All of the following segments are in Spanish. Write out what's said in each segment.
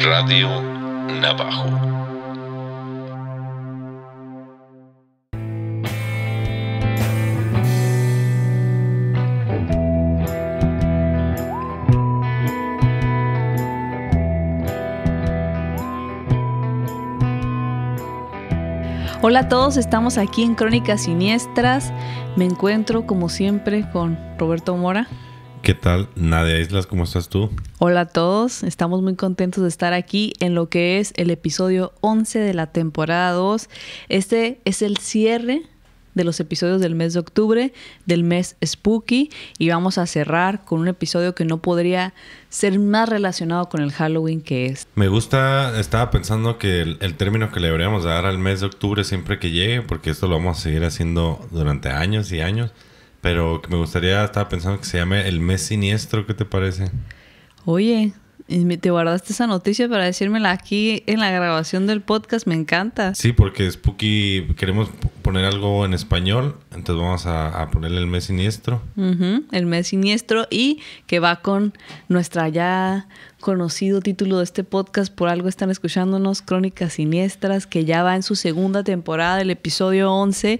Radio Navajo. Hola a todos, estamos aquí en Crónicas Siniestras. Me encuentro como siempre con Roberto Mora. ¿Qué tal? Nadia Islas, ¿cómo estás tú? Hola a todos, estamos muy contentos de estar aquí en lo que es el episodio 11 de la temporada 2. Este es el cierre de los episodios del mes de octubre, del mes spooky, y vamos a cerrar con un episodio que no podría ser más relacionado con el Halloween que es. Me gusta, estaba pensando que el, el, término que le deberíamos dar al mes de octubre siempre que llegue, porque esto lo vamos a seguir haciendo durante años y años, pero que me gustaría, estaba pensando que se llame El Mes Siniestro, ¿qué te parece? Oye, te guardaste esa noticia para decírmela aquí en la grabación del podcast, me encanta. Sí, porque Spooky, queremos poner algo en español, entonces vamos a, ponerle El Mes Siniestro. el Mes Siniestro y que va con nuestra ya conocido título de este podcast, por algo están escuchándonos, Crónicas Siniestras, que ya va en su segunda temporada, el episodio 11.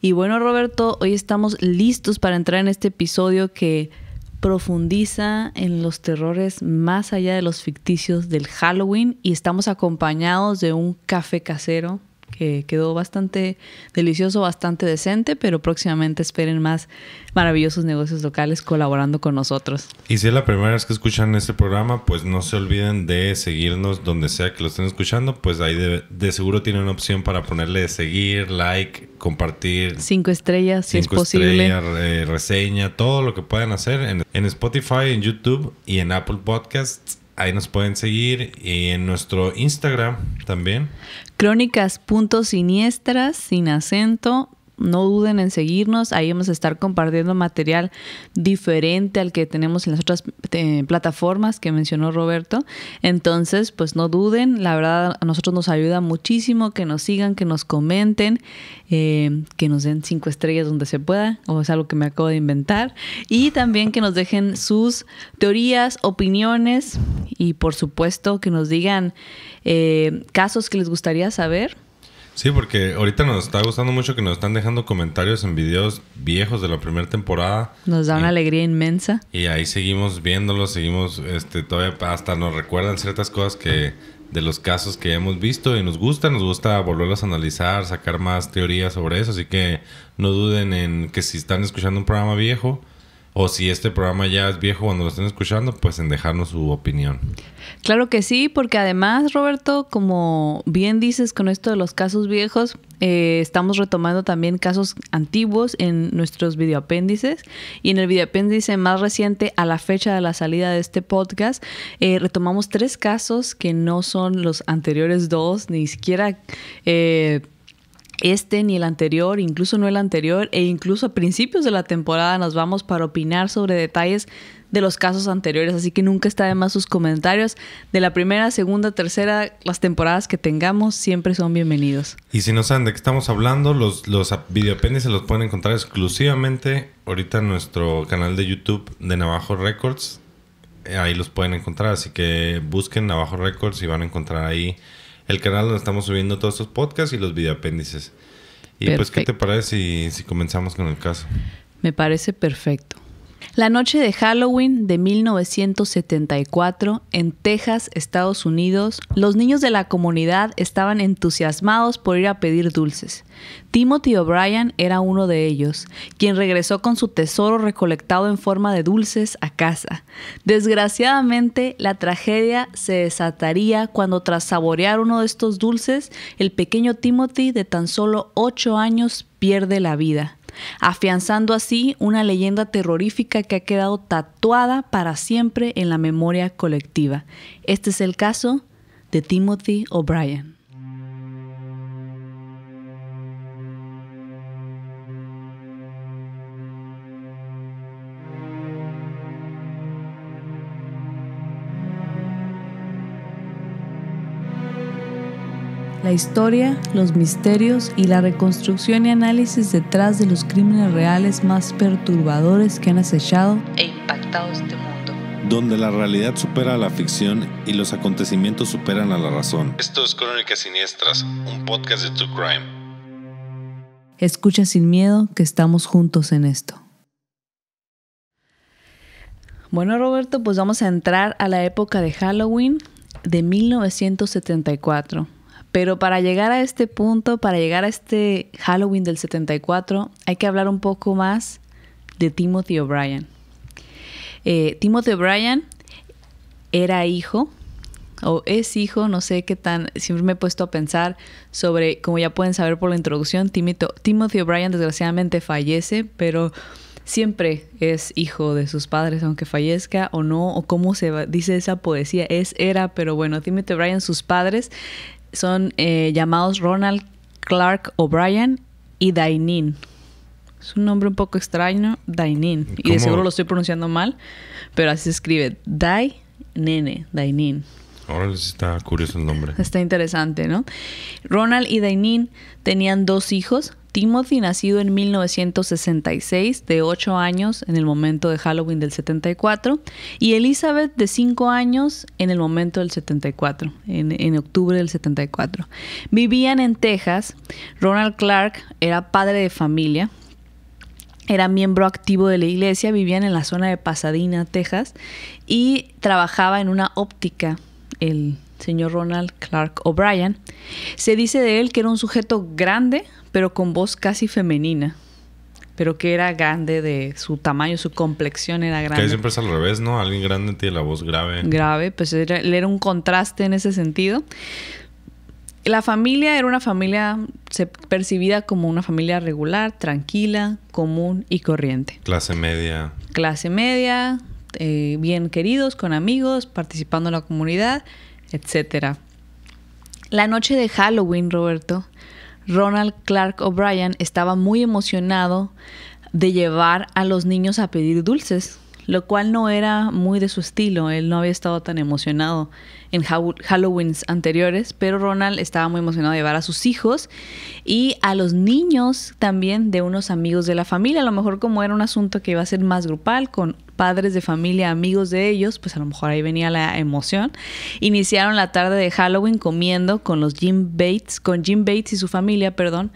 Y bueno, Roberto, hoy estamos listos para entrar en este episodio que profundiza en los terrores más allá de los ficticios del Halloween y estamos acompañados de un café casero que quedó bastante delicioso, bastante decente, pero próximamente esperen más maravillosos negocios locales colaborando con nosotros. Y si es la primera vez que escuchan este programa, pues no se olviden de seguirnos donde sea que lo estén escuchando, pues ahí de, seguro tienen una opción para ponerle seguir, like, compartir. Cinco estrellas, si es posible. Eh, reseña, todo lo que puedan hacer en, en Spotify, en YouTube y en Apple Podcasts ahí nos pueden seguir y en nuestro Instagram también. Crónicas punto siniestras sin acento no duden en seguirnos, ahí vamos a estar compartiendo material diferente al que tenemos en las otras eh, plataformas que mencionó Roberto. Entonces, pues no duden, la verdad a nosotros nos ayuda muchísimo que nos sigan, que nos comenten, eh, que nos den cinco estrellas donde se pueda, o es algo que me acabo de inventar, y también que nos dejen sus teorías, opiniones y por supuesto que nos digan eh, casos que les gustaría saber Sí, porque ahorita nos está gustando mucho que nos están dejando comentarios en videos viejos de la primera temporada. Nos da una alegría inmensa. Y ahí seguimos viéndolos, seguimos, este, todavía hasta nos recuerdan ciertas cosas que de los casos que hemos visto y nos gusta, nos gusta volverlos a analizar, sacar más teorías sobre eso, así que no duden en que si están escuchando un programa viejo, o si este programa ya es viejo cuando lo estén escuchando, pues en dejarnos su opinión. Claro que sí, porque además, Roberto, como bien dices con esto de los casos viejos, eh, estamos retomando también casos antiguos en nuestros videoapéndices y en el videoapéndice más reciente a la fecha de la salida de este podcast, eh, retomamos tres casos que no son los anteriores dos, ni siquiera... Eh, este ni el anterior, incluso no el anterior, e incluso a principios de la temporada nos vamos para opinar sobre detalles de los casos anteriores, así que nunca está de más sus comentarios de la primera, segunda, tercera, las temporadas que tengamos siempre son bienvenidos. Y si no saben de qué estamos hablando, los, los videoapéndices los pueden encontrar exclusivamente ahorita en nuestro canal de YouTube de Navajo Records, eh, ahí los pueden encontrar, así que busquen Navajo Records y van a encontrar ahí el canal donde estamos subiendo todos estos podcasts y los videoapéndices. Y pues, ¿qué te parece si comenzamos con el caso? Me parece perfecto. La noche de Halloween de 1974, en Texas, Estados Unidos, los niños de la comunidad estaban entusiasmados por ir a pedir dulces. Timothy O'Brien era uno de ellos, quien regresó con su tesoro recolectado en forma de dulces a casa. Desgraciadamente, la tragedia se desataría cuando tras saborear uno de estos dulces, el pequeño Timothy de tan solo 8 años pierde la vida afianzando así una leyenda terrorífica que ha quedado tatuada para siempre en la memoria colectiva. Este es el caso de Timothy O'Brien. la historia, los misterios y la reconstrucción y análisis detrás de los crímenes reales más perturbadores que han acechado e impactado este mundo. Donde la realidad supera a la ficción y los acontecimientos superan a la razón. Esto es Crónicas Siniestras, un podcast de True Crime. Escucha sin miedo que estamos juntos en esto. Bueno, Roberto, pues vamos a entrar a la época de Halloween de 1974. Pero para llegar a este punto, para llegar a este Halloween del 74, hay que hablar un poco más de Timothy O'Brien. Eh, Timothy O'Brien era hijo o es hijo, no sé qué tan, siempre me he puesto a pensar sobre, como ya pueden saber por la introducción, Timothy O'Brien desgraciadamente fallece, pero siempre es hijo de sus padres, aunque fallezca o no, o cómo se dice esa poesía, es, era, pero bueno, Timothy O'Brien, sus padres son eh, llamados Ronald Clark O'Brien y Dainin. Es un nombre un poco extraño, Dainin. Y de seguro lo estoy pronunciando mal, pero así se escribe. Dai Nene, Dainin. Ahora está curioso el nombre. Está interesante, ¿no? Ronald y Dainin tenían dos hijos, Timothy, nacido en 1966, de 8 años en el momento de Halloween del 74, y Elizabeth, de 5 años en el momento del 74, en, octubre del 74. Vivían en Texas. Ronald Clark era padre de familia, era miembro activo de la iglesia, vivían en la zona de Pasadena, Texas, y trabajaba en una óptica, el, señor Ronald Clark O'Brien, se dice de él que era un sujeto grande, pero con voz casi femenina pero que era grande de su tamaño, su complexión era grande. Que siempre es al revés, ¿no? Alguien grande tiene la voz grave. Grave, pues era, era un contraste en ese sentido. La familia era una familia percibida como una familia regular, tranquila, común y corriente. Clase media. Clase media, eh, bien queridos, con amigos, participando en la comunidad etcétera. La noche de Halloween, Roberto, Ronald Clark O'Brien estaba muy emocionado de llevar a los niños a pedir dulces, lo cual no era muy de su estilo. Él no había estado tan emocionado en Halloweens anteriores, pero Ronald estaba muy emocionado de llevar a sus hijos y a los niños también de unos amigos de la familia. A lo mejor como era un asunto que iba a ser más grupal, con padres de familia, amigos de ellos, pues a lo mejor ahí venía la emoción, iniciaron la tarde de Halloween comiendo con los Jim Bates, con Jim Bates y su familia, perdón.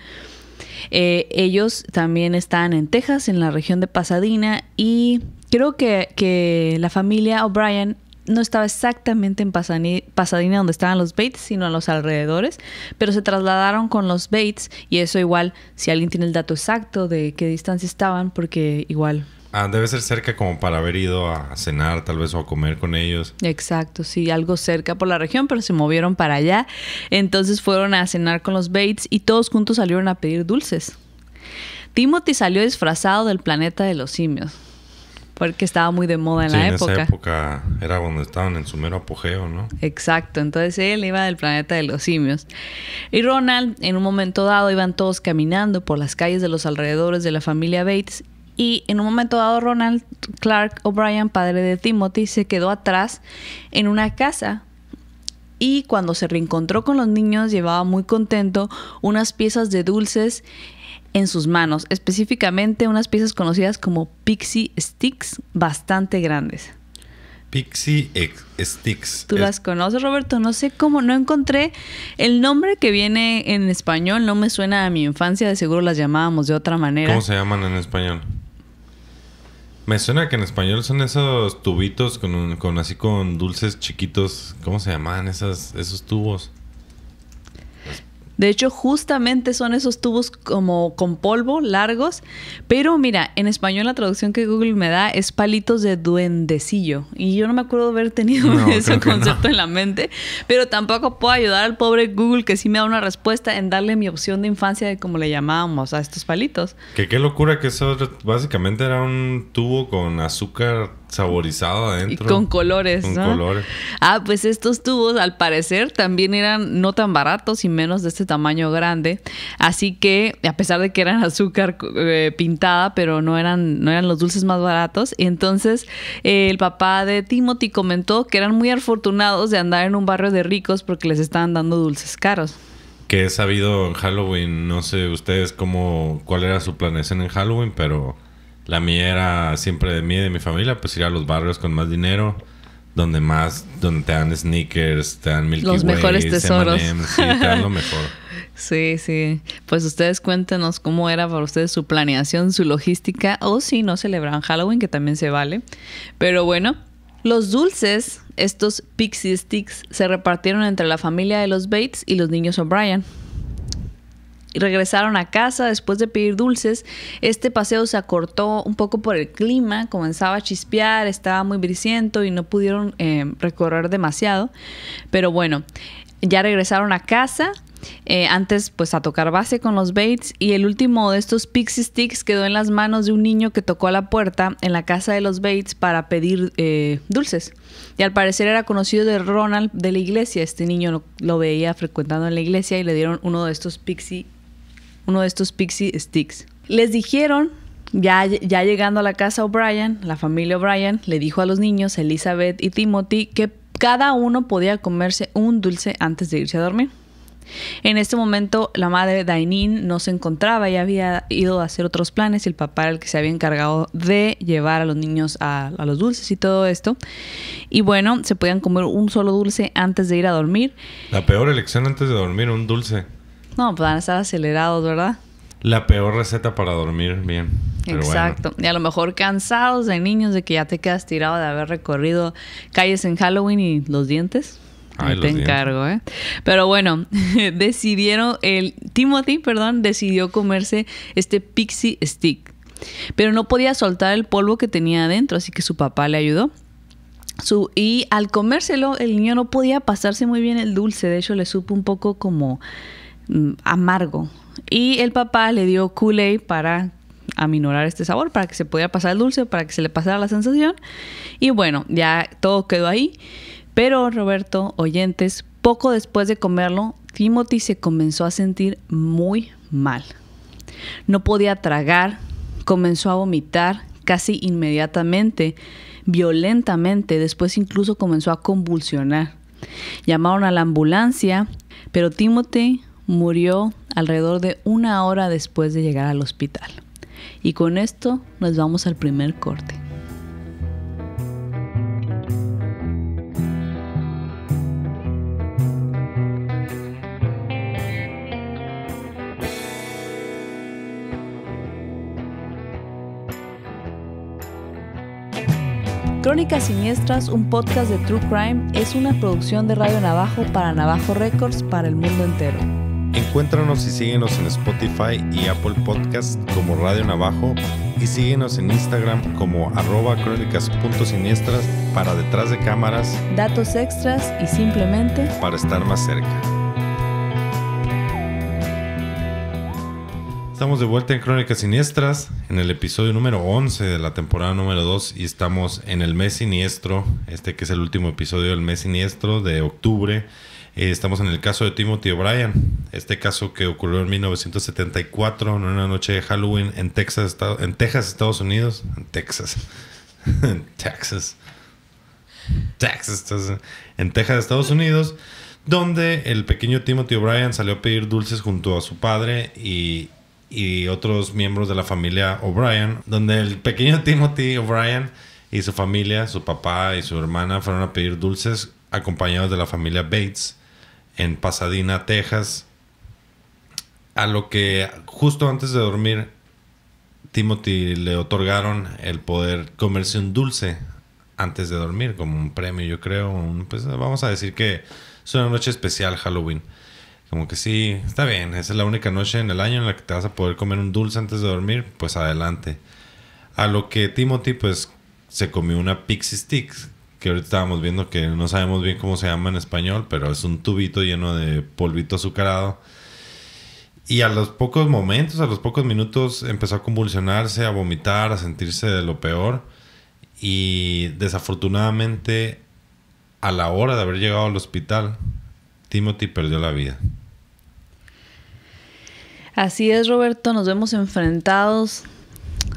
Eh, ellos también están en Texas, en la región de Pasadena, y creo que, que la familia O'Brien no estaba exactamente en Pasadena donde estaban los Bates, sino a los alrededores, pero se trasladaron con los Bates y eso igual, si alguien tiene el dato exacto de qué distancia estaban, porque igual Ah, debe ser cerca como para haber ido a cenar tal vez o a comer con ellos. Exacto, sí, algo cerca por la región, pero se movieron para allá. Entonces fueron a cenar con los Bates y todos juntos salieron a pedir dulces. Timothy salió disfrazado del planeta de los simios. Porque estaba muy de moda en la época. En esa época era cuando estaban en su mero apogeo, ¿no? Exacto. Entonces él iba del planeta de los simios. Y Ronald, en un momento dado, iban todos caminando por las calles de los alrededores de la familia Bates y en un momento dado, Ronald Clark O'Brien, padre de Timothy, se quedó atrás en una casa y cuando se reencontró con los niños llevaba muy contento unas piezas de dulces en sus manos, específicamente unas piezas conocidas como pixie sticks bastante grandes. Pixie Sticks. ¿Tú las conoces, Roberto? No sé cómo, no encontré el nombre que viene en español, no me suena a mi infancia, de seguro las llamábamos de otra manera. ¿Cómo se llaman en español? Me suena que en español son esos tubitos con, con así con dulces chiquitos. ¿Cómo se llaman esas, esos tubos? De hecho, justamente son esos tubos como con polvo largos, pero mira, en español la traducción que Google me da es palitos de duendecillo. Y yo no me acuerdo haber tenido ese concepto en la mente, pero tampoco puedo ayudar al pobre Google que sí me da una respuesta en darle mi opción de infancia de cómo le llamábamos a estos palitos. Que qué locura que eso básicamente era un tubo con azúcar Saborizado adentro. Y con colores. Con colores. Ah, pues estos tubos al parecer también eran no tan baratos y menos de este tamaño grande. Así que, a pesar de que eran azúcar eh, pintada, pero no eran, no eran los dulces más baratos. y Entonces, eh, el papá de Timothy comentó que eran muy afortunados de andar en un barrio de ricos porque les estaban dando dulces caros que he sabido en Halloween. No sé ustedes cómo, cuál era su planeación en Halloween, pero la mía era siempre de mí y de mi familia, pues ir a los barrios con más dinero, donde más, donde te dan sneakers, te dan Milky Los mejores tesoros. te dan lo mejor. Sí, sí. Pues ustedes cuéntenos cómo era para ustedes su planeación, su logística, o si no celebran Halloween, que también se vale. Pero bueno, los dulces, estos pixie sticks, se repartieron entre la familia de los Bates y los niños O'Brien regresaron a casa después de pedir dulces. Este paseo se acortó un poco por el clima, comenzaba a chispear, estaba muy briciento y no pudieron eh, recorrer demasiado. Pero bueno, ya regresaron a casa. Eh, antes pues a tocar base con los Bates y el último de estos pixie sticks quedó en las manos de un niño que tocó a la puerta en la casa de los Bates para pedir eh, dulces y al parecer era conocido de Ronald de la iglesia este niño lo, lo veía frecuentando en la iglesia y le dieron uno de estos pixie uno de estos pixie sticks. Les dijeron, ya, ya llegando a la casa O'Brien, la familia O'Brien le dijo a los niños, Elizabeth y Timothy, que cada uno podía comerse un dulce antes de irse a dormir. En este momento la madre Dainin no se encontraba, Y había ido a hacer otros planes y el papá era el que se había encargado de llevar a los niños a, los dulces y todo esto. Y bueno, se podían comer un solo dulce antes de ir a dormir. La peor elección antes de dormir, un dulce. No, pues van a estar acelerados, ¿verdad? La peor receta para dormir bien. Exacto. Y a lo mejor cansados de niños de que ya te quedas tirado de haber recorrido calles en Halloween y los dientes. Ay, te encargo, ¿eh? Pero bueno, decidieron, el Timothy, perdón, decidió comerse este pixie stick. Pero no podía soltar el polvo que tenía adentro, así que su papá le ayudó. Su, y al comérselo, el niño no podía pasarse muy bien el dulce. De hecho, le supo un poco como Mm, amargo. Y el papá le dio kool para aminorar este sabor, para que se pudiera pasar el dulce, para que se le pasara la sensación. Y bueno, ya todo quedó ahí. Pero Roberto, oyentes, poco después de comerlo, Timothy se comenzó a sentir muy mal. No podía tragar, comenzó a vomitar casi inmediatamente, violentamente, después incluso comenzó a convulsionar. Llamaron a la ambulancia, pero Timothy murió alrededor de una hora después de llegar al hospital. Y con esto nos vamos al primer corte. Crónicas Siniestras, un podcast de True Crime, es una producción de Radio Navajo para Navajo Records para el mundo entero. Encuéntranos y síguenos en Spotify y Apple Podcast como Radio Navajo y síguenos en Instagram como arroba crónicas.siniestras para detrás de cámaras, datos extras y simplemente para estar más cerca. Estamos de vuelta en Crónicas Siniestras, en el episodio número 11 de la temporada número 2 y estamos en el mes siniestro, este que es el último episodio del mes siniestro de octubre. Eh, estamos en el caso de Timothy O'Brien, este caso que ocurrió en 1974, en una noche de Halloween en Texas, en Texas, Estados Unidos. En Texas. en Texas. Texas, en Texas, Estados Unidos, donde el pequeño Timothy O'Brien salió a pedir dulces junto a su padre y, y otros miembros de la familia O'Brien, donde el pequeño Timothy O'Brien y su familia, su papá y su hermana fueron a pedir dulces acompañados de la familia Bates en Pasadena, Texas. A lo que justo antes de dormir, Timothy le otorgaron el poder comerse un dulce antes de dormir, como un premio, yo creo. Pues, vamos a decir que es una noche especial Halloween. Como que sí, está bien, esa es la única noche en el año en la que te vas a poder comer un dulce antes de dormir, pues adelante. A lo que Timothy pues se comió una pixie sticks, que ahorita estábamos viendo que no sabemos bien cómo se llama en español, pero es un tubito lleno de polvito azucarado. Y a los pocos momentos, a los pocos minutos, empezó a convulsionarse, a vomitar, a sentirse de lo peor. Y desafortunadamente, a la hora de haber llegado al hospital, Timothy perdió la vida. Así es, Roberto, nos vemos enfrentados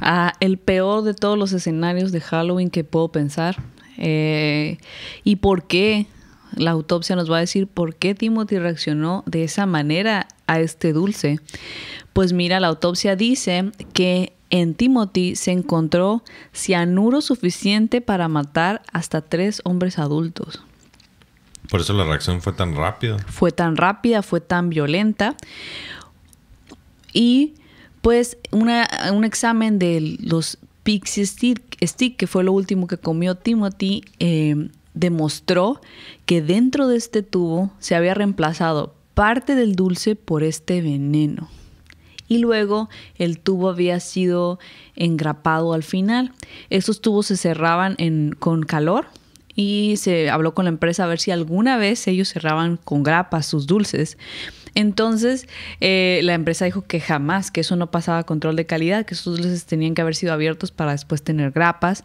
a el peor de todos los escenarios de Halloween que puedo pensar eh, ¿Y por qué? La autopsia nos va a decir por qué Timothy reaccionó de esa manera a este dulce. Pues mira, la autopsia dice que en Timothy se encontró cianuro suficiente para matar hasta tres hombres adultos. Por eso la reacción fue tan rápida. Fue tan rápida, fue tan violenta. Y pues un examen de los Pixie Stick, que fue lo último que comió Timothy, eh, demostró que dentro de este tubo se había reemplazado parte del dulce por este veneno. Y luego el tubo había sido engrapado al final. Esos tubos se cerraban con calor y se habló con la empresa a ver si alguna vez ellos cerraban con grapas sus dulces. Entonces, eh, la empresa dijo que jamás, que eso no pasaba control de calidad, que esos dulces tenían que haber sido abiertos para después tener grapas.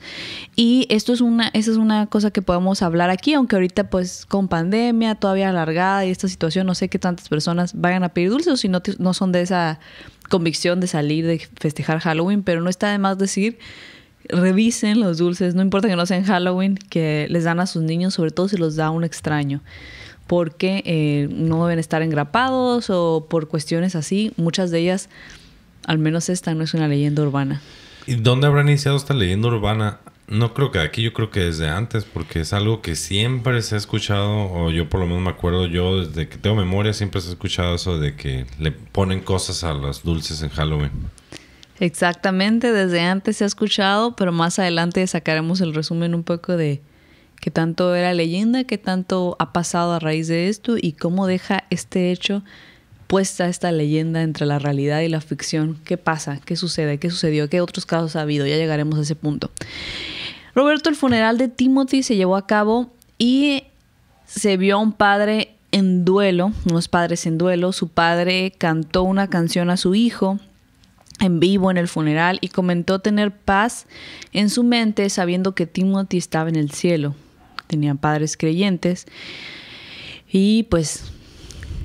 Y esto es una, es una cosa que podemos hablar aquí, aunque ahorita pues con pandemia todavía alargada y esta situación, no sé qué tantas personas vayan a pedir dulces o si no, no son de esa convicción de salir, de festejar Halloween, pero no está de más decir revisen los dulces, no importa que no sean Halloween, que les dan a sus niños, sobre todo si los da un extraño porque eh, no deben estar engrapados o por cuestiones así. Muchas de ellas, al menos esta, no es una leyenda urbana. ¿Y dónde habrá iniciado esta leyenda urbana? No creo que aquí, yo creo que desde antes, porque es algo que siempre se ha escuchado, o yo por lo menos me acuerdo, yo desde que tengo memoria siempre se ha escuchado eso de que le ponen cosas a las dulces en Halloween. Exactamente, desde antes se ha escuchado, pero más adelante sacaremos el resumen un poco de, qué tanto era leyenda, qué tanto ha pasado a raíz de esto y cómo deja este hecho puesta esta leyenda entre la realidad y la ficción. ¿Qué pasa? ¿Qué sucede? ¿Qué sucedió? ¿Qué otros casos ha habido? Ya llegaremos a ese punto. Roberto, el funeral de Timothy se llevó a cabo y se vio a un padre en duelo, unos padres en duelo. Su padre cantó una canción a su hijo en vivo en el funeral y comentó tener paz en su mente sabiendo que Timothy estaba en el cielo, tenían padres creyentes. Y pues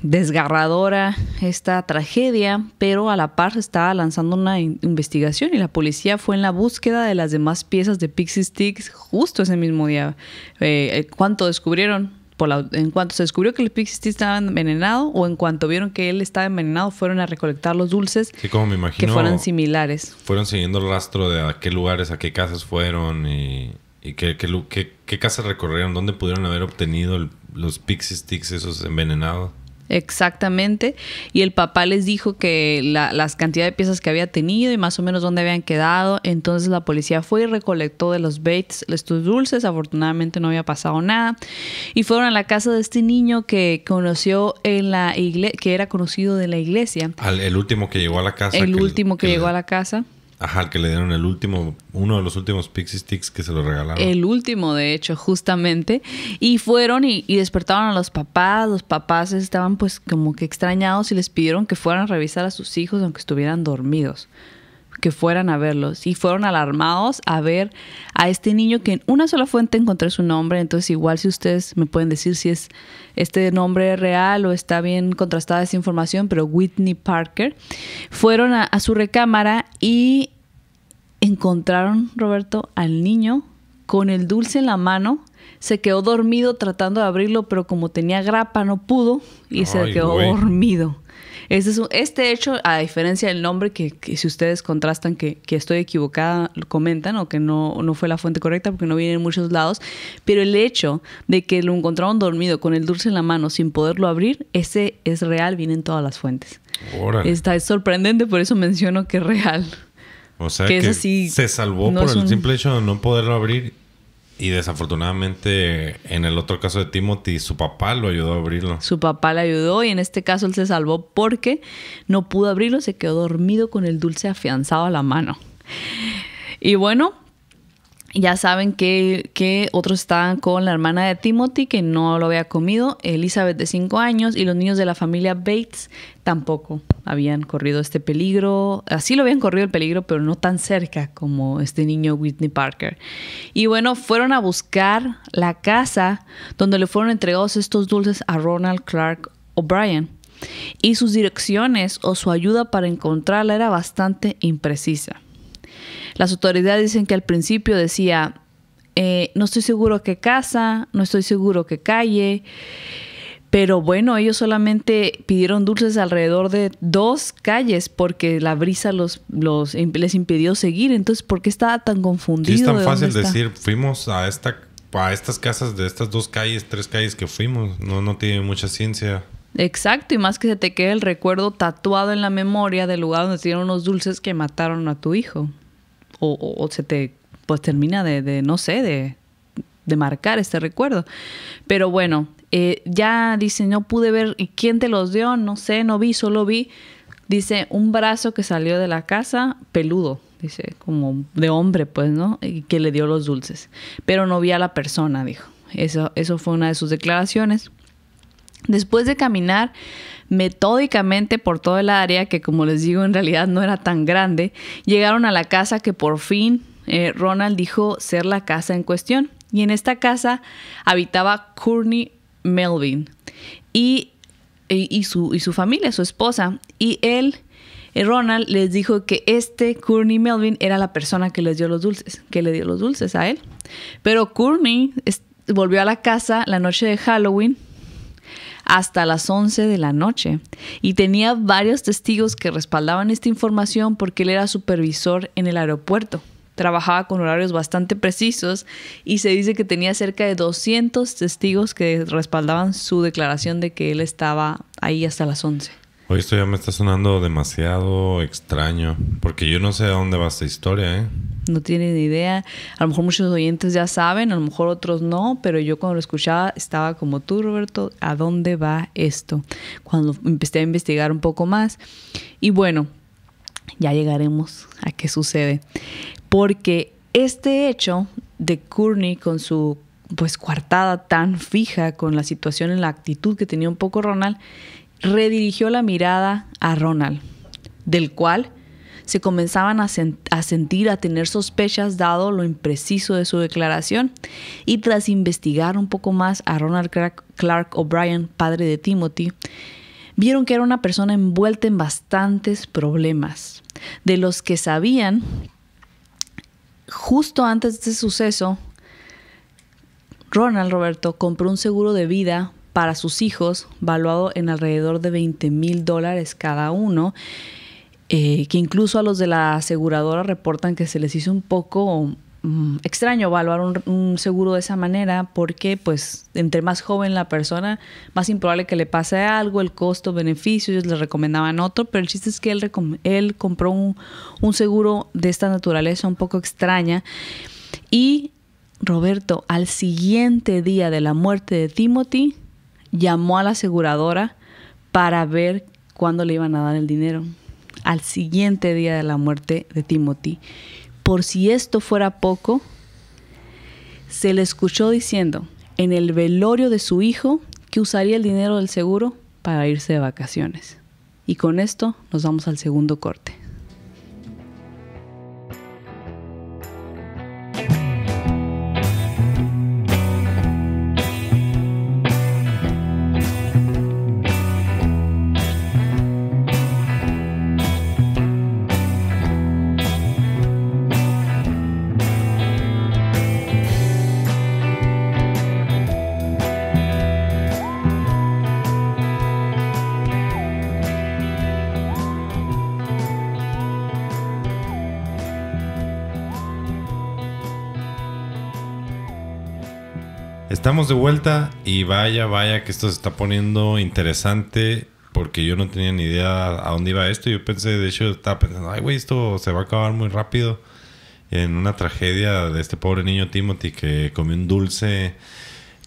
desgarradora esta tragedia, pero a la par se estaba lanzando una investigación y la policía fue en la búsqueda de las demás piezas de Pixie Sticks justo ese mismo día. Eh, eh, ¿Cuánto descubrieron? Por en cuanto se descubrió que el Pixie Sticks estaba envenenado o en cuanto vieron que él estaba envenenado, fueron a recolectar los dulces que fueran similares. Fueron siguiendo el rastro de a qué lugares, a qué casas fueron y ¿Y qué, qué, casa recorrieron? ¿Dónde pudieron haber obtenido los pixie sticks esos envenenados? Exactamente. Y el papá les dijo que las cantidad de piezas que había tenido y más o menos dónde habían quedado. Entonces la policía fue y recolectó de los baits estos dulces. Afortunadamente no había pasado nada. Y fueron a la casa de este niño que conoció en la iglesia, que era conocido de la iglesia. el último que llegó a la casa. El último que, llegó a la casa. Ajá, que le dieron el último, uno de los últimos Pixie Sticks que se lo regalaron. El último, de hecho, justamente. Y fueron y, despertaron a los papás. Los papás estaban pues como que extrañados y les pidieron que fueran a revisar a sus hijos aunque estuvieran dormidos que fueran a verlos y fueron alarmados a ver a este niño que en una sola fuente encontré su nombre, entonces igual si ustedes me pueden decir si es este nombre real o está bien contrastada esa información, pero Whitney Parker, fueron a, su recámara y encontraron, Roberto, al niño con el dulce en la mano, se quedó dormido tratando de abrirlo, pero como tenía grapa no pudo y se quedó dormido. Este, es este hecho, a diferencia del nombre, que, si ustedes contrastan que, estoy equivocada, comentan o que no, no fue la fuente correcta porque no viene en muchos lados, pero el hecho de que lo encontraron dormido con el dulce en la mano sin poderlo abrir, ese es real, viene en todas las fuentes. Está, es sorprendente, por eso menciono que es real. O sea, que, se salvó por el simple hecho de no poderlo abrir y desafortunadamente, en el otro caso de Timothy, su papá lo ayudó a abrirlo. Su papá le ayudó y en este caso él se salvó porque no pudo abrirlo, se quedó dormido con el dulce afianzado a la mano. Y bueno, ya saben que, otros estaban con la hermana de Timothy, que no lo había comido, Elizabeth de 5 años, y los niños de la familia Bates tampoco habían corrido este peligro. Así lo habían corrido el peligro, pero no tan cerca como este niño Whitney Parker. Y bueno, fueron a buscar la casa donde le fueron entregados estos dulces a Ronald Clark O'Brien. Y sus direcciones o su ayuda para encontrarla era bastante imprecisa. Las autoridades dicen que al principio decía, eh, no estoy seguro que casa, no estoy seguro que calle, pero bueno, ellos solamente pidieron dulces alrededor de dos calles porque la brisa los, les impidió seguir. Entonces, ¿por qué estaba tan confundido? es tan fácil decir, fuimos a a estas casas de estas dos calles, tres calles que fuimos. No, no tiene mucha ciencia. Exacto, y más que se te quede el recuerdo tatuado en la memoria del lugar donde se dieron unos dulces que mataron a tu hijo o, se te pues termina de, no sé, de, de, marcar este recuerdo. Pero bueno, eh, ya dice, no pude ver quién te los dio, no sé, no vi, solo vi. Dice, un brazo que salió de la casa peludo, dice, como de hombre, pues, ¿no? Y que le dio los dulces. Pero no vi a la persona, dijo. Eso, eso fue una de sus declaraciones. Después de caminar metódicamente por toda el área, que como les digo en realidad no era tan grande, llegaron a la casa que por fin eh, Ronald dijo ser la casa en cuestión. Y en esta casa habitaba Courtney Melvin y, y, su, y su familia, su esposa. Y él eh, Ronald les dijo que este Courtney Melvin era la persona que les dio los dulces, que le dio los dulces a él. Pero Courtney volvió a la casa la noche de Halloween hasta las 11 de la noche y tenía varios testigos que respaldaban esta información porque él era supervisor en el aeropuerto. Trabajaba con horarios bastante precisos y se dice que tenía cerca de 200 testigos que respaldaban su declaración de que él estaba ahí hasta las 11. Hoy esto ya me está sonando demasiado extraño, porque yo no sé a dónde va esta historia, ¿eh? No tiene ni idea. A lo mejor muchos oyentes ya saben, a lo mejor otros no, pero yo cuando lo escuchaba estaba como tú, Roberto, ¿a dónde va esto? Cuando empecé a investigar un poco más. Y bueno, ya llegaremos a qué sucede. Porque este hecho de Courtney con su pues coartada tan fija con la situación en la actitud que tenía un poco Ronald redirigió la mirada a Ronald, del cual se comenzaban a, sentir, a tener sospechas dado lo impreciso de su declaración. Y tras investigar un poco más a Ronald Clark O'Brien, padre de Timothy, vieron que era una persona envuelta en bastantes problemas, de los que sabían justo antes de este suceso. Ronald Roberto compró un seguro de vida para sus hijos, valuado en alrededor de 20 mil dólares cada uno, eh, que incluso a los de la aseguradora reportan que se les hizo un poco mm, extraño evaluar un, seguro de esa manera, porque pues entre más joven la persona, más improbable que le pase algo, el costo, beneficio, ellos le recomendaban otro, pero el chiste es que él, compró un, un seguro de esta naturaleza un poco extraña. Y Roberto, al siguiente día de la muerte de Timothy, llamó a la aseguradora para ver cuándo le iban a dar el dinero. Al siguiente día de la muerte de Timothy. Por si esto fuera poco, se le escuchó diciendo en el velorio de su hijo que usaría el dinero del seguro para irse de vacaciones. Y con esto nos vamos al segundo corte. Estamos de vuelta y vaya, vaya que esto se está poniendo interesante porque yo no tenía ni idea a dónde iba esto. Yo pensé, de hecho, estaba pensando, ay, güey, esto se va a acabar muy rápido en una tragedia de este pobre niño Timothy que comió un dulce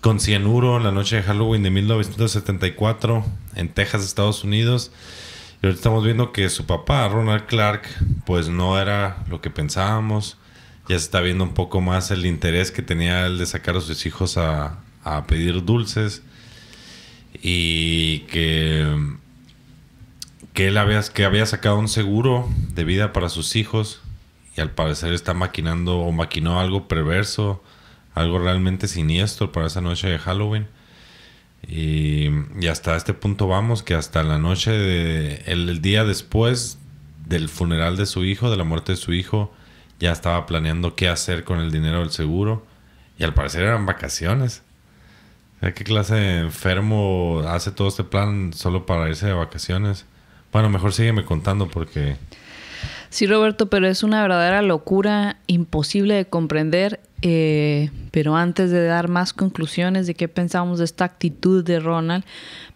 con cianuro en la noche de Halloween de 1974 en Texas, Estados Unidos. Y ahorita estamos viendo que su papá, Ronald Clark, pues no era lo que pensábamos ya se está viendo un poco más el interés que tenía él de sacar a sus hijos a, pedir dulces y que, que él había, que había sacado un seguro de vida para sus hijos y al parecer está maquinando o maquinó algo perverso, algo realmente siniestro para esa noche de Halloween. Y, hasta este punto vamos, que hasta la noche, de, el día después del funeral de su hijo, de la muerte de su hijo, ya estaba planeando qué hacer con el dinero del seguro y al parecer eran vacaciones. ¿Qué clase de enfermo hace todo este plan solo para irse de vacaciones? Bueno, mejor sígueme contando porque... Sí, Roberto, pero es una verdadera locura imposible de comprender. Eh, pero antes de dar más conclusiones de qué pensamos de esta actitud de Ronald,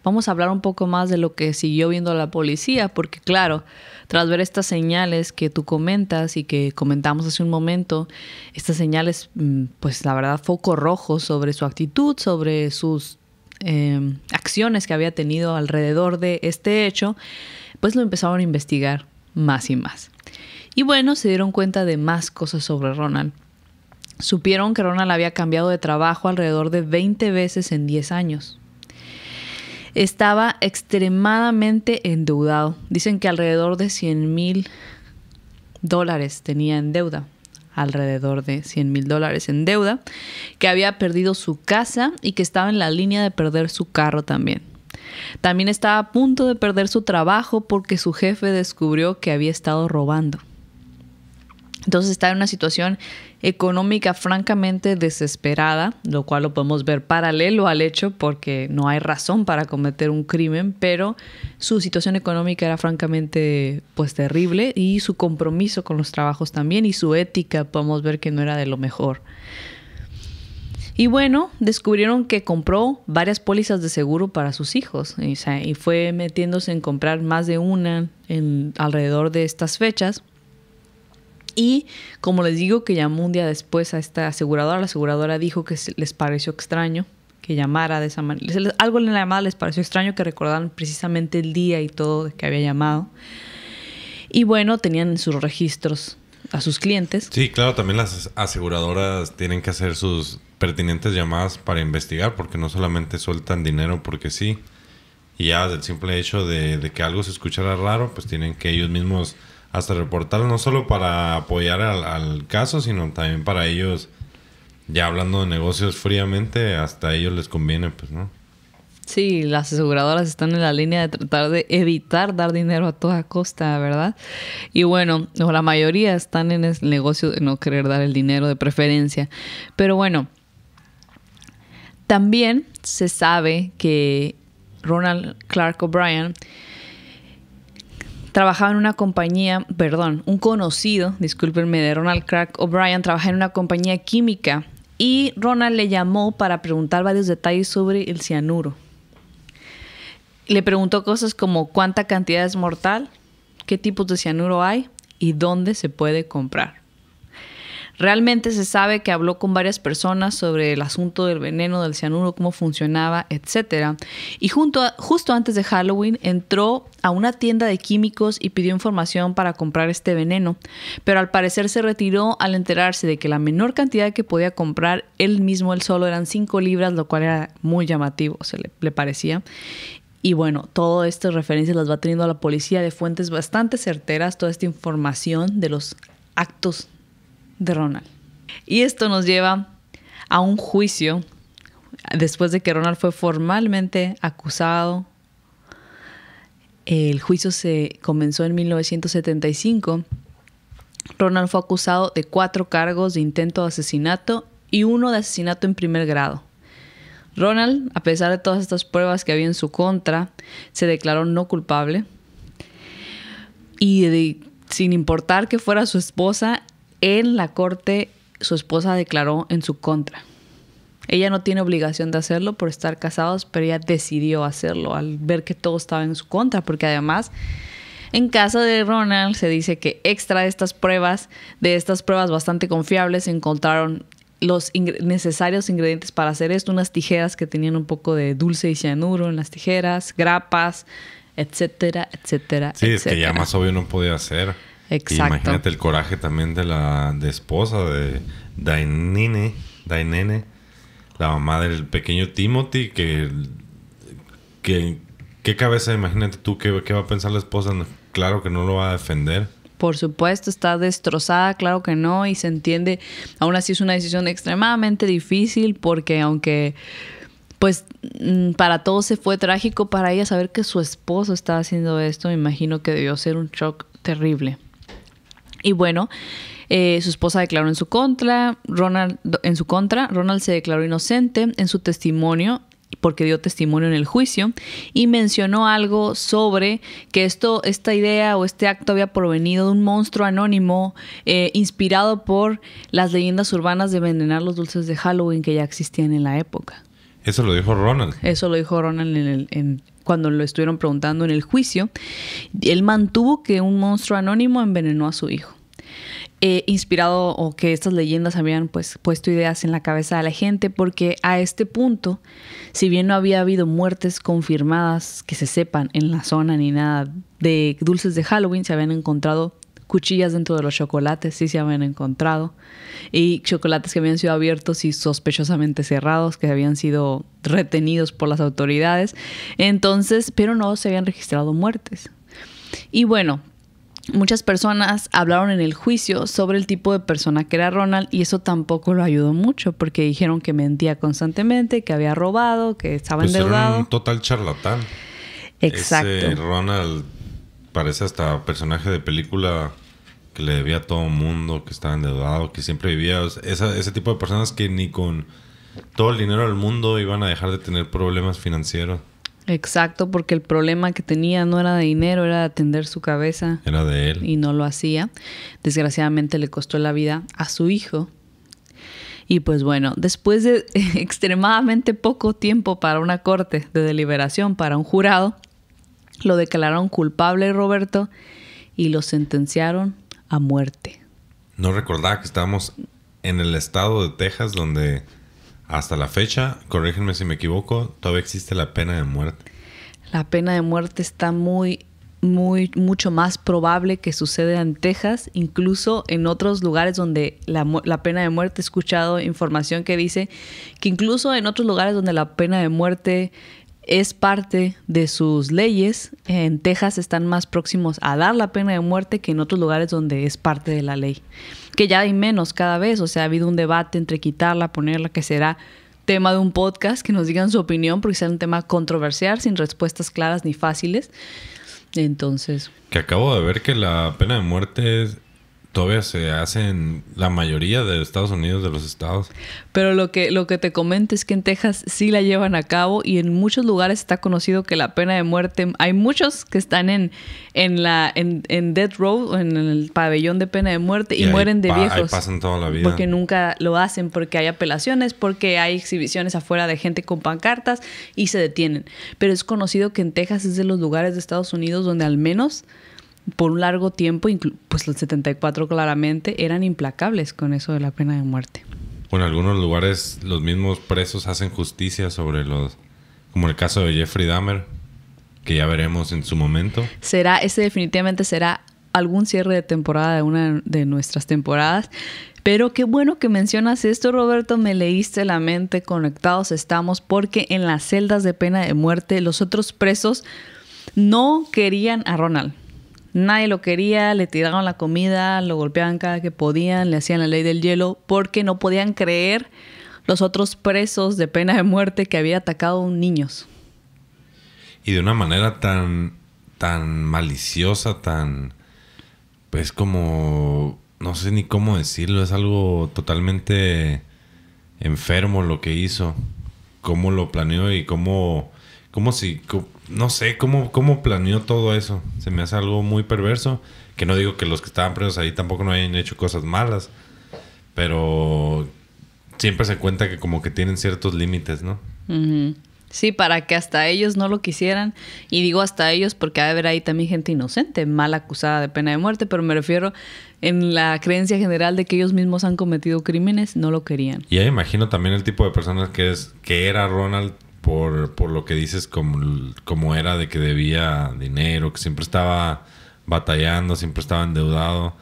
vamos a hablar un poco más de lo que siguió viendo la policía, porque claro, tras ver estas señales que tú comentas y que comentamos hace un momento, estas señales, mm, pues la verdad, foco rojo sobre su actitud, sobre sus em, acciones que había tenido alrededor de este hecho, pues lo empezaron a investigar más y más. Y bueno, se dieron cuenta de más cosas sobre Ronald. Supieron que Ronald había cambiado de trabajo alrededor de 20 veces en 10 años. Estaba extremadamente endeudado. Dicen que alrededor de 100 mil dólares tenía en deuda alrededor de 100 mil dólares en deuda, que había perdido su casa y que estaba en la línea de perder su carro también. También estaba a punto de perder su trabajo porque su jefe descubrió que había estado robando. Entonces está en una situación económica francamente desesperada, lo cual lo podemos ver paralelo al hecho porque no hay razón para cometer un crimen, pero su situación económica era francamente pues terrible y su compromiso con los trabajos también y su ética podemos ver que no era de lo mejor. Y bueno, descubrieron que compró varias pólizas de seguro para sus hijos y, fue metiéndose en comprar más de una en, alrededor de estas fechas y como les digo, que llamó un día después a esta aseguradora, la aseguradora dijo que les pareció extraño que llamara de esa manera. Algo en la llamada les pareció extraño que recordaran precisamente el día y todo de que había llamado. Y bueno, tenían en sus registros a sus clientes. Sí, claro, también las aseguradoras tienen que hacer sus pertinentes llamadas para investigar, porque no solamente sueltan dinero porque sí. Y ya del simple hecho de, de que algo se escuchara raro, pues tienen que ellos mismos hasta reportar no solo para apoyar al, caso, sino también para ellos, ya hablando de negocios fríamente, hasta a ellos les conviene, pues, ¿no? Sí, las aseguradoras están en la línea de tratar de evitar dar dinero a toda costa, ¿verdad? Y bueno, la mayoría están en el negocio de no querer dar el dinero de preferencia. Pero bueno, también se sabe que Ronald Clark O'Brien trabajaba en una compañía, perdón, un conocido, discúlpenme, de Ronald Crack O'Brien, trabajaba en una compañía química y Ronald le llamó para preguntar varios detalles sobre el cianuro. Le preguntó cosas como cuánta cantidad es mortal, qué tipos de cianuro hay y dónde se puede comprar. Realmente se sabe que habló con varias personas sobre el asunto del veneno, del cianuro, cómo funcionaba, etc. Y justo antes de Halloween entró a una tienda de químicos y pidió información para comprar este veneno, pero al parecer se retiró al enterarse de que la menor cantidad que podía comprar él mismo, él solo, eran 5 libras, lo cual era muy llamativo, se le, le parecía. Y bueno, todas estas referencias las va teniendo la policía de fuentes bastante certeras, toda esta información de los actos de Ronald. Y esto nos lleva a un juicio después de que Ronald fue formalmente acusado. El juicio se comenzó en 1975. Ronald fue acusado de cuatro cargos de intento de asesinato y uno de asesinato en primer grado. Ronald, a pesar de todas estas pruebas que había en su contra, se declaró no culpable y sin importar que fuera su esposa, en la corte su esposa declaró en su contra. Ella no tiene obligación de hacerlo por estar casados, pero ella decidió hacerlo al ver que todo estaba en su contra, porque además en casa de Ronald se dice que extra de estas pruebas, de estas pruebas bastante confiables, encontraron los necesarios ingredientes para hacer esto, unas tijeras que tenían un poco de dulce y cianuro en las tijeras, grapas, etcétera, etcétera. Sí, es que ya más obvio no podía hacer. Exacto. imagínate el coraje también de la esposa de Dainene, Dainene, la mamá del pequeño Timothy, que, que ¿Qué cabeza, imagínate tú, qué, va a pensar la esposa? Claro que no lo va a defender. Por supuesto, está destrozada, claro que no, y se entiende. Aún así es una decisión extremadamente difícil porque aunque, pues, mm, para todos se fue trágico, para ella saber que su esposo estaba haciendo esto, me imagino que debió ser un shock terrible. Y bueno, eh, su esposa declaró en su contra, Ronald en su contra, Ronald se declaró inocente en su testimonio porque dio testimonio en el juicio y mencionó algo sobre que esto, esta idea o este acto había provenido de un monstruo anónimo eh, inspirado por las leyendas urbanas de envenenar los dulces de Halloween que ya existían en la época. Eso lo dijo Ronald. Eso lo dijo Ronald en, el, en, cuando lo estuvieron preguntando en el juicio, él mantuvo que un monstruo anónimo envenenó a su hijo. Eh, inspirado o que estas leyendas habían pues, puesto ideas en la cabeza de la gente, porque a este punto, si bien no había habido muertes confirmadas que se sepan en la zona ni nada de dulces de Halloween, se habían encontrado cuchillas dentro de los chocolates, sí se habían encontrado, y chocolates que habían sido abiertos y sospechosamente cerrados, que habían sido retenidos por las autoridades, entonces, pero no se habían registrado muertes. Y bueno, Muchas personas hablaron en el juicio sobre el tipo de persona que era Ronald y eso tampoco lo ayudó mucho porque dijeron que mentía constantemente, que había robado, que estaba pues endeudado. Era un total charlatán. Exacto. Ese Ronald parece hasta personaje de película que le debía a todo el mundo, que estaba endeudado, que siempre vivía. ese tipo de personas que ni con todo el dinero del mundo iban a dejar de tener problemas financieros. Exacto, porque el problema que tenía no era de dinero, era de atender su cabeza. Era de él. Y no lo hacía. Desgraciadamente le costó la vida a su hijo. Y pues bueno, después de extremadamente poco tiempo para una corte de deliberación, para un jurado, lo declararon culpable Roberto y lo sentenciaron muerte. No recordaba que estábamos en el estado de Texas donde hasta la fecha, corrígenme si me equivoco, todavía existe la pena de muerte. La pena de muerte está muy muy, mucho más probable que suceda en Texas, incluso en otros lugares donde la, la, pena de muerte, he escuchado información que dice que incluso en otros lugares donde la pena de muerte es parte de sus leyes. En Texas están más próximos a dar la pena de muerte que en otros lugares donde es parte de la ley. Que ya hay menos cada vez, o sea, ha habido un debate entre quitarla, ponerla, que será tema de un podcast, que nos digan su opinión, porque será un tema controversial, sin respuestas claras ni fáciles. Entonces... Que acabo de ver que la pena de muerte es, todavía se hace en la mayoría de Estados Unidos, de los estados. Pero lo que, lo que te comento es que en Texas sí la llevan a cabo y en muchos lugares está conocido que la pena de muerte, hay muchos que están en, en la, en, en Death Row, en el pabellón de pena de muerte, y, mueren de viejos. pasan toda la vida. Porque nunca lo hacen, porque hay apelaciones, porque hay exhibiciones afuera de gente con pancartas y se detienen. Pero es conocido que en Texas es de los lugares de Estados Unidos donde al menos por un largo tiempo, pues los 74 claramente, eran implacables con eso de la pena de muerte. Bueno, en algunos lugares los mismos presos hacen justicia sobre los... como el caso de Jeffrey Dahmer, que ya veremos en su momento. Será, ese definitivamente será algún cierre de temporada de una de nuestras temporadas. Pero qué bueno que mencionas esto, Roberto. Me leíste la mente, conectados estamos, porque en las celdas de pena de muerte los otros presos no querían a Ronald. Nadie lo quería, le tiraron la comida, lo golpeaban cada que podían, le hacían la ley del hielo porque no podían creer los otros presos de pena de muerte que había atacado a niños. Y de una manera tan, tan maliciosa, tan, pues como, no sé ni cómo decirlo, es algo totalmente enfermo lo que hizo, cómo lo planeó y cómo como si, no sé, cómo, cómo planeó todo eso. Se me hace algo muy perverso. Que no digo que los que estaban presos ahí tampoco no hayan hecho cosas malas, pero siempre se cuenta que como que tienen ciertos límites, ¿no? Sí, para que hasta ellos no lo quisieran. Y digo hasta ellos porque ha de haber ahí también gente inocente, mal acusada de pena de muerte, pero me refiero en la creencia general de que ellos mismos han cometido crímenes, no lo querían. Y ahí imagino también el tipo de personas que es que era Ronald por, por lo que dices, como, como era de que debía dinero, que siempre estaba batallando, siempre estaba endeudado.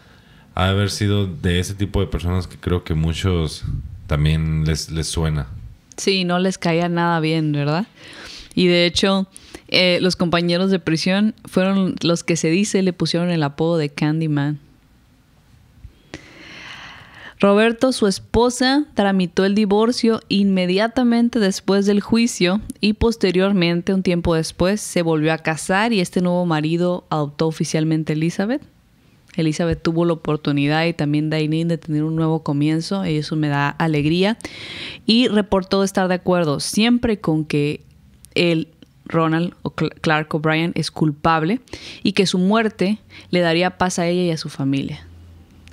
Ha haber sido de ese tipo de personas que creo que muchos también les, les suena. Sí, no les caía nada bien, ¿verdad? Y de hecho, eh, los compañeros de prisión fueron los que se dice le pusieron el apodo de Candyman. Roberto, su esposa, tramitó el divorcio inmediatamente después del juicio y posteriormente, un tiempo después, se volvió a casar y este nuevo marido adoptó oficialmente a Elizabeth. Elizabeth tuvo la oportunidad y también Dainin de tener un nuevo comienzo y eso me da alegría. Y reportó estar de acuerdo siempre con que él, Ronald o Clark O'Brien, es culpable y que su muerte le daría paz a ella y a su familia.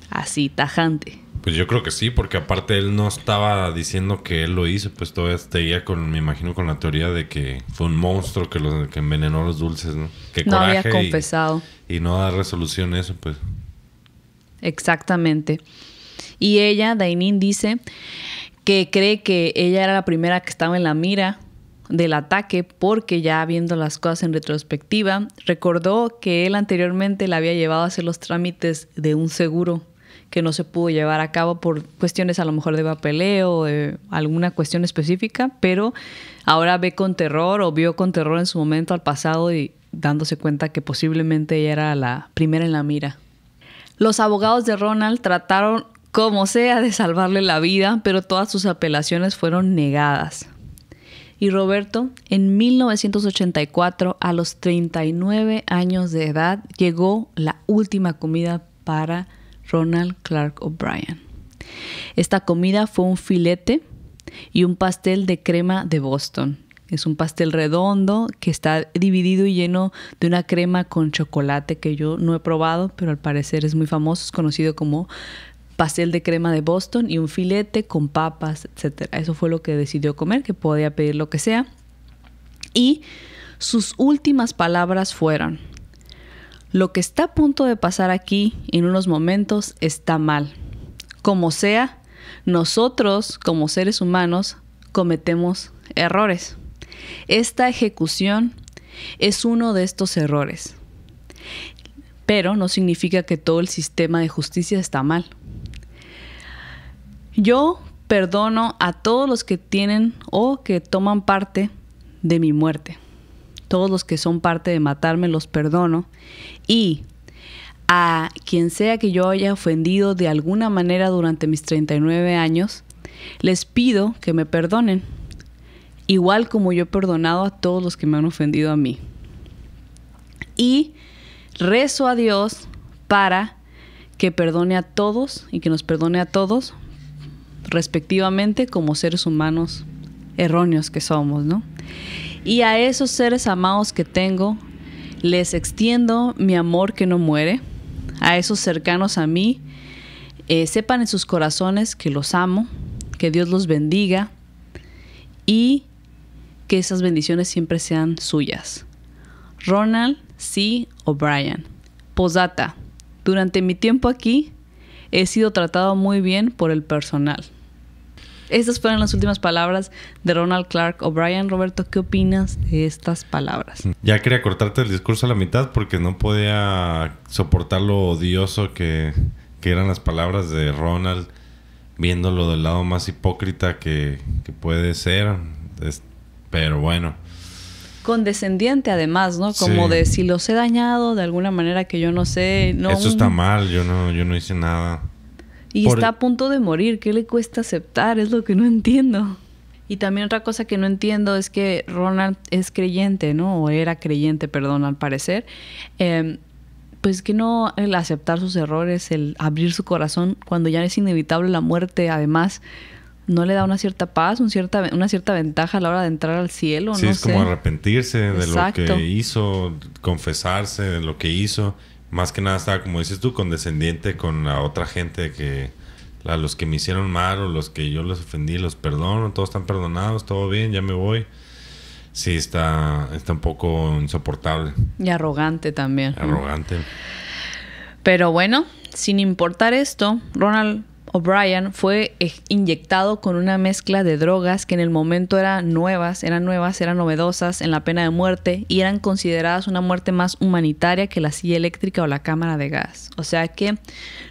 Así, tajante. Pues yo creo que sí, porque aparte él no estaba diciendo que él lo hizo, pues todavía seguía con, me imagino, con la teoría de que fue un monstruo que, los, que envenenó los dulces, ¿no? Que no había confesado. Y, no da resolución eso, pues. Exactamente. Y ella, Dainin, dice que cree que ella era la primera que estaba en la mira del ataque porque ya viendo las cosas en retrospectiva, recordó que él anteriormente la había llevado a hacer los trámites de un seguro que no se pudo llevar a cabo por cuestiones a lo mejor de papeleo o alguna cuestión específica, pero ahora ve con terror o vio con terror en su momento al pasado y dándose cuenta que posiblemente ella era la primera en la mira. Los abogados de Ronald trataron como sea de salvarle la vida, pero todas sus apelaciones fueron negadas. Y Roberto, en 1984, a los 39 años de edad, llegó la última comida para Ronald Clark O'Brien. Esta comida fue un filete y un pastel de crema de Boston. Es un pastel redondo que está dividido y lleno de una crema con chocolate que yo no he probado, pero al parecer es muy famoso, es conocido como pastel de crema de Boston y un filete con papas, etc. Eso fue lo que decidió comer, que podía pedir lo que sea. Y sus últimas palabras fueron, lo que está a punto de pasar aquí en unos momentos está mal. Como sea, nosotros como seres humanos cometemos errores. Esta ejecución es uno de estos errores. Pero no significa que todo el sistema de justicia está mal. Yo perdono a todos los que tienen o que toman parte de mi muerte todos los que son parte de matarme los perdono. Y a quien sea que yo haya ofendido de alguna manera durante mis 39 años, les pido que me perdonen, igual como yo he perdonado a todos los que me han ofendido a mí. Y rezo a Dios para que perdone a todos y que nos perdone a todos, respectivamente, como seres humanos erróneos que somos, ¿no? Y a esos seres amados que tengo, les extiendo mi amor que no muere. A esos cercanos a mí, eh, sepan en sus corazones que los amo, que Dios los bendiga y que esas bendiciones siempre sean suyas. Ronald C. O'Brien. Posata, Durante mi tiempo aquí, he sido tratado muy bien por el personal. Estas fueron las últimas palabras de Ronald Clark O'Brien. Roberto, ¿qué opinas de estas palabras? Mm, ya quería cortarte el discurso a la mitad porque no podía soportar lo odioso que, eran las palabras de Ronald, viéndolo del lado más hipócrita que, puede ser. pero bueno condescendiente además, ¿no? Como de si los he dañado de alguna manera que yo no sé. No, Eso está mal, yo no, yo no hice nada. Y está a punto de morir, ¿qué le cuesta aceptar? Es lo que no entiendo. Y también otra cosa que no entiendo es que Ronald es creyente, ¿no? O era creyente, perdón, al parecer. Em, pues que no el aceptar sus errores, el abrir su corazón cuando ya es inevitable la muerte, además, no le da una cierta paz, un cierta, una cierta ventaja a la hora de entrar al cielo. Sí, es como arrepentirse de lo que hizo, confesarse de lo que hizo más que nada estaba, como dices tú, condescendiente con la otra gente que los que me hicieron mal o los que yo los ofendí, los perdono, todos están perdonados, todo bien, ya me voy. Sí, está, está un poco insoportable. Y arrogante también. Arrogante. Pero bueno, sin importar esto, Ronald O'Brien fue eh, inyectado con una mezcla de drogas que en el momento eran nuevas, eran nuevas, eran novedosas en la pena de muerte y eran consideradas una muerte más humanitaria que la silla eléctrica o la cámara de gas. O sea que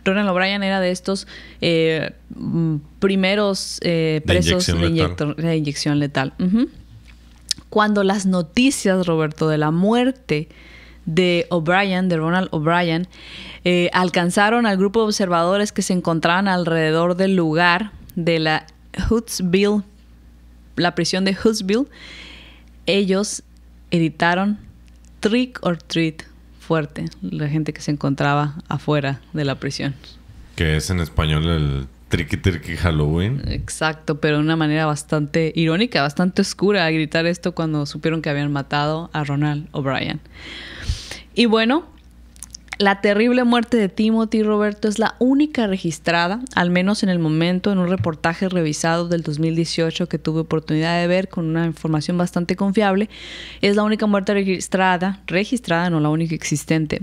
Ronald O'Brien era de estos eh, mm, primeros eh, presos de inyección letal. Inyección letal. Cuando las noticias, Roberto, de la muerte de O'Brien, de Ronald O'Brien, eh, alcanzaron al grupo de observadores que se encontraban alrededor del lugar de la la prisión de Hoodsville. Ellos editaron Trick or Treat fuerte, la gente que se encontraba afuera de la prisión. Que es en español el Tricky Tricky Halloween. Exacto, pero de una manera bastante irónica, bastante oscura, gritar esto cuando supieron que habían matado a Ronald O'Brien. Y bueno, la terrible muerte de Timothy Roberto es la única registrada, al menos en el momento, en un reportaje revisado del 2018 que tuve oportunidad de ver con una información bastante confiable. Es la única muerte registrada, registrada, no la única existente,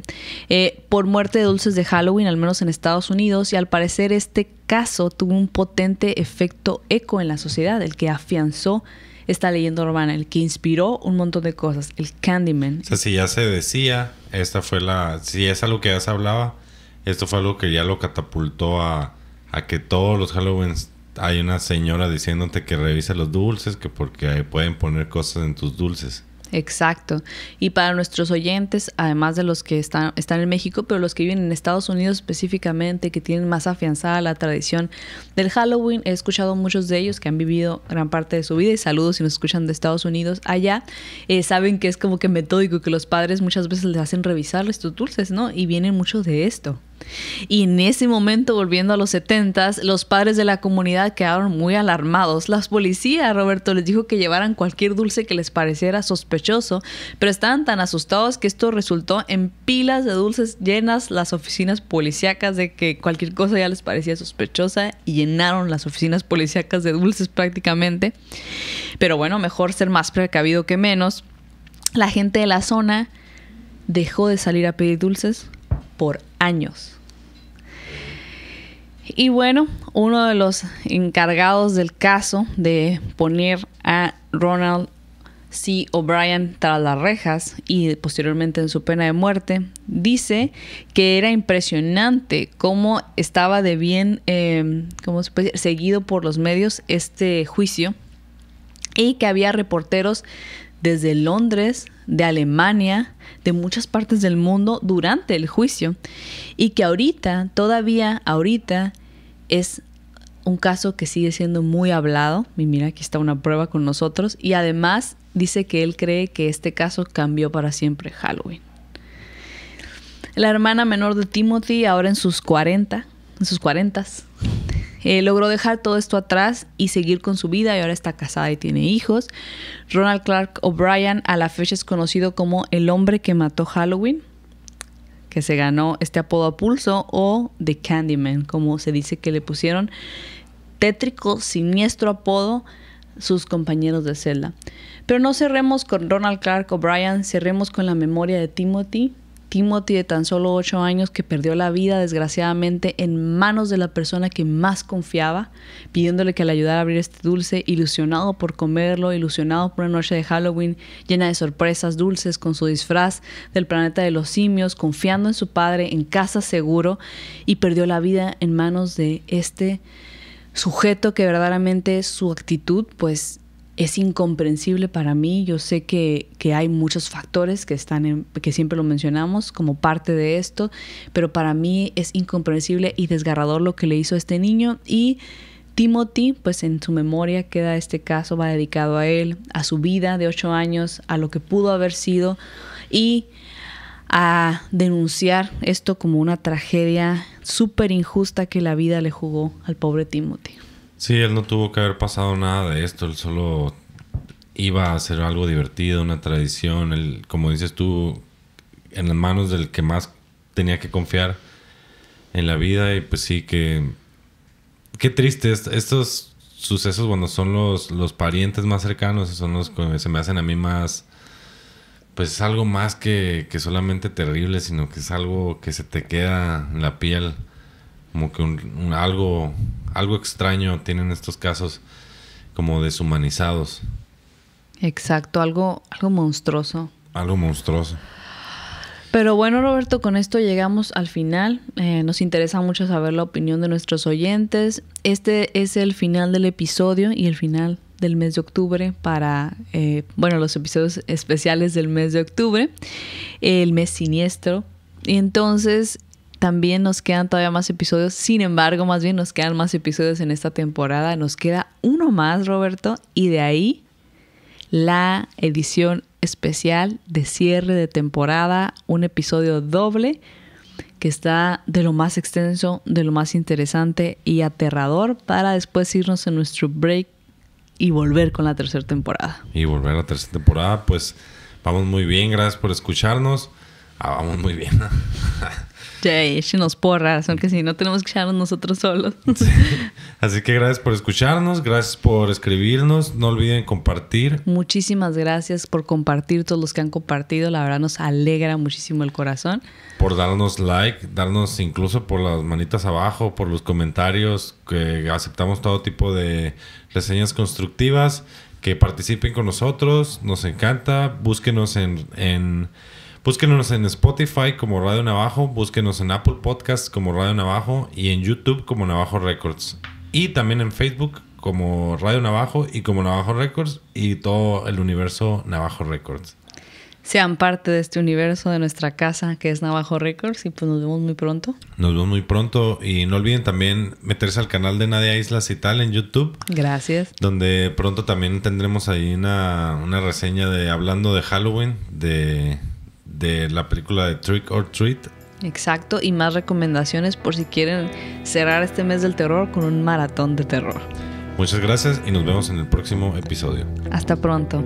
eh, por muerte de dulces de Halloween, al menos en Estados Unidos, y al parecer este caso tuvo un potente efecto eco en la sociedad, el que afianzó Está leyendo urbana, el que inspiró un montón de cosas, el Candyman. O sea, si ya se decía, esta fue la, si es algo que ya se hablaba, esto fue algo que ya lo catapultó a, que todos los Halloween hay una señora diciéndote que revisa los dulces, que porque pueden poner cosas en tus dulces. Exacto. Y para nuestros oyentes, además de los que están, están en México, pero los que viven en Estados Unidos específicamente, que tienen más afianzada la tradición del Halloween, he escuchado muchos de ellos que han vivido gran parte de su vida y saludos si nos escuchan de Estados Unidos allá, eh, saben que es como que metódico, que los padres muchas veces les hacen revisar estos dulces, ¿no? Y vienen muchos de esto. Y en ese momento, volviendo a los 70, los padres de la comunidad quedaron muy alarmados. Las policías, Roberto, les dijo que llevaran cualquier dulce que les pareciera sospechoso, pero estaban tan asustados que esto resultó en pilas de dulces llenas las oficinas policíacas de que cualquier cosa ya les parecía sospechosa y llenaron las oficinas policíacas de dulces prácticamente. Pero bueno, mejor ser más precavido que menos. La gente de la zona dejó de salir a pedir dulces por años y bueno, uno de los encargados del caso de poner a Ronald C. O'Brien tras las rejas y posteriormente en su pena de muerte, dice que era impresionante cómo estaba de bien em, seguido por los medios este juicio y que había reporteros desde Londres, de Alemania, de muchas partes del mundo durante el juicio y que ahorita, todavía ahorita, es un caso que sigue siendo muy hablado. Y mira, aquí está una prueba con nosotros. Y además dice que él cree que este caso cambió para siempre Halloween. La hermana menor de Timothy, ahora en sus 40, en sus 40, eh, logró dejar todo esto atrás y seguir con su vida y ahora está casada y tiene hijos. Ronald Clark O'Brien a la fecha es conocido como el hombre que mató Halloween, que se ganó este apodo a pulso, o The Candyman, como se dice que le pusieron tétrico, siniestro apodo sus compañeros de celda. Pero no cerremos con Ronald Clark O'Brien, cerremos con la memoria de Timothy, Timothy de tan solo 8 años que perdió la vida desgraciadamente en manos de la persona que más confiaba, pidiéndole que le ayudara a abrir este dulce, ilusionado por comerlo, ilusionado por una noche de Halloween llena de sorpresas dulces con su disfraz del planeta de los simios, confiando en su padre en casa seguro y perdió la vida en manos de este sujeto que verdaderamente su actitud pues es incomprensible para mí. Yo sé que, hay muchos factores que están que siempre lo mencionamos como parte de esto, pero para mí es incomprensible y desgarrador lo que le hizo a este niño y Timothy, pues en su memoria queda este caso, va dedicado a él, a su vida de ocho años, a lo que pudo haber sido y a denunciar esto como una tragedia súper injusta que la vida le jugó al pobre Timothy. Sí, él no tuvo que haber pasado nada de esto, él solo iba a hacer algo divertido, una tradición, él, como dices tú, en las manos del que más tenía que confiar en la vida y pues sí que... Qué triste, estos sucesos, cuando son los, los parientes más cercanos, son los que se me hacen a mí más pues es algo más que, que, solamente terrible, sino que es algo que se te queda en la piel como que un, algo, algo extraño tienen estos casos como deshumanizados. Exacto, algo, algo monstruoso. Algo monstruoso. Pero bueno, Roberto, con esto llegamos al final. Eh, nos interesa mucho saber la opinión de nuestros oyentes. Este es el final del episodio y el final del mes de octubre para, eh, bueno, los episodios especiales del mes de octubre, el mes siniestro. Y entonces, también nos quedan todavía más episodios. Sin embargo, más bien nos quedan más episodios en esta temporada. Nos queda uno más, Roberto, y de ahí la edición especial de cierre de temporada, un episodio doble que está de lo más extenso, de lo más interesante y aterrador para después irnos en nuestro break y volver con la tercera temporada. Y volver a la tercera temporada, pues vamos muy bien, gracias por escucharnos. Ah, vamos muy bien. Sí, por porras, aunque si no tenemos que echarnos nosotros solos. Así que gracias por escucharnos, gracias por escribirnos, no olviden compartir. Muchísimas gracias por compartir, todos los que han compartido, la verdad nos alegra muchísimo el corazón. Por darnos like, darnos incluso por las manitas abajo, por los comentarios, que aceptamos todo tipo de reseñas constructivas, que participen con nosotros, nos encanta, búsquenos en, en Búsquenos en Spotify como Radio Navajo, búsquenos en Apple Podcasts como Radio Navajo y en YouTube como Navajo Records. Y también en Facebook como Radio Navajo y como Navajo Records y todo el universo Navajo Records. Sean parte de este universo, de nuestra casa que es Navajo Records y pues nos vemos muy pronto. Nos vemos muy pronto y no olviden también meterse al canal de Nadia Islas y tal en YouTube. Gracias. Donde pronto también tendremos ahí una, reseña de hablando de Halloween, de de la película de Trick or Treat. Exacto, y más recomendaciones por si quieren cerrar este mes del terror con un maratón de terror. Muchas gracias y nos vemos en el próximo episodio. Hasta pronto.